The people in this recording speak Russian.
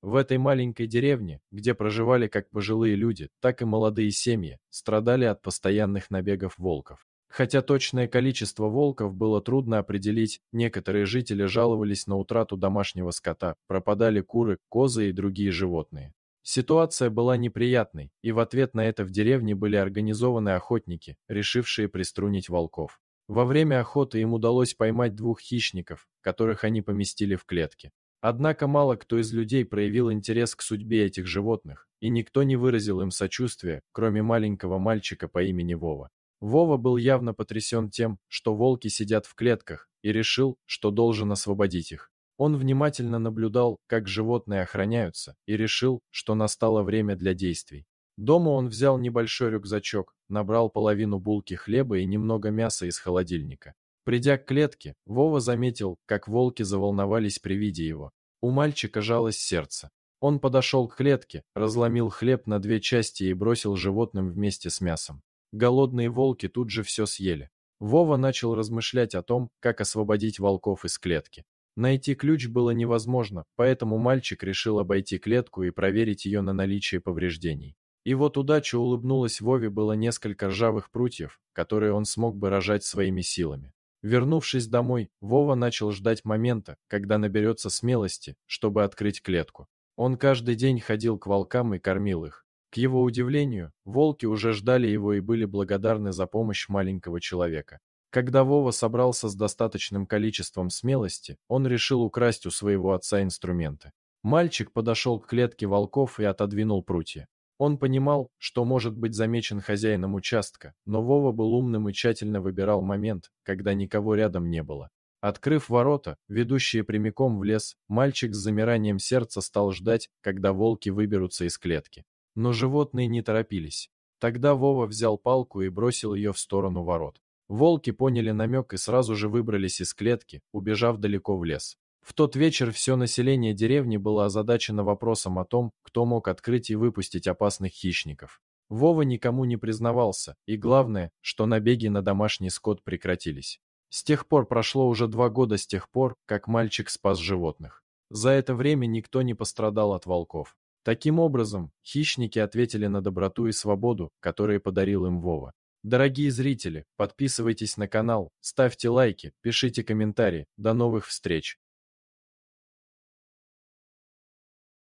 В этой маленькой деревне, где проживали как пожилые люди, так и молодые семьи, страдали от постоянных набегов волков. Хотя точное количество волков было трудно определить, некоторые жители жаловались на утрату домашнего скота, пропадали куры, козы и другие животные. Ситуация была неприятной, и в ответ на это в деревне были организованы охотники, решившие приструнить волков. Во время охоты им удалось поймать двух хищников, которых они поместили в клетки. Однако мало кто из людей проявил интерес к судьбе этих животных, и никто не выразил им сочувствия, кроме маленького мальчика по имени Вова. Вова был явно потрясен тем, что волки сидят в клетках, и решил, что должен освободить их. Он внимательно наблюдал, как животные охраняются, и решил, что настало время для действий. Дома он взял небольшой рюкзачок, набрал половину булки хлеба и немного мяса из холодильника. Придя к клетке, Вова заметил, как волки заволновались при виде его, у мальчика жалось сердце. Он подошел к клетке, разломил хлеб на две части и бросил животным вместе с мясом. Голодные волки тут же все съели. Вова начал размышлять о том, как освободить волков из клетки. Найти ключ было невозможно, поэтому мальчик решил обойти клетку и проверить ее на наличие повреждений. И вот удача улыбнулась Вове было несколько ржавых прутьев, которые он смог бы рожать своими силами. Вернувшись домой, Вова начал ждать момента, когда наберется смелости, чтобы открыть клетку. Он каждый день ходил к волкам и кормил их. К его удивлению, волки уже ждали его и были благодарны за помощь маленького человека. Когда Вова собрался с достаточным количеством смелости, он решил украсть у своего отца инструменты. Мальчик подошел к клетке волков и отодвинул прутья. Он понимал, что может быть замечен хозяином участка, но Вова был умным и тщательно выбирал момент, когда никого рядом не было. Открыв ворота, ведущие прямиком в лес, мальчик с замиранием сердца стал ждать, когда волки выберутся из клетки. Но животные не торопились. Тогда Вова взял палку и бросил ее в сторону ворот. Волки поняли намек и сразу же выбрались из клетки, убежав далеко в лес. В тот вечер все население деревни было озадачено вопросом о том, кто мог открыть и выпустить опасных хищников. Вова никому не признавался, и главное, что набеги на домашний скот прекратились. С тех пор прошло уже два года с тех пор, как мальчик спас животных. За это время никто не пострадал от волков. Таким образом, хищники ответили на доброту и свободу, которые подарил им Вова. Дорогие зрители, подписывайтесь на канал, ставьте лайки, пишите комментарии. До новых встреч!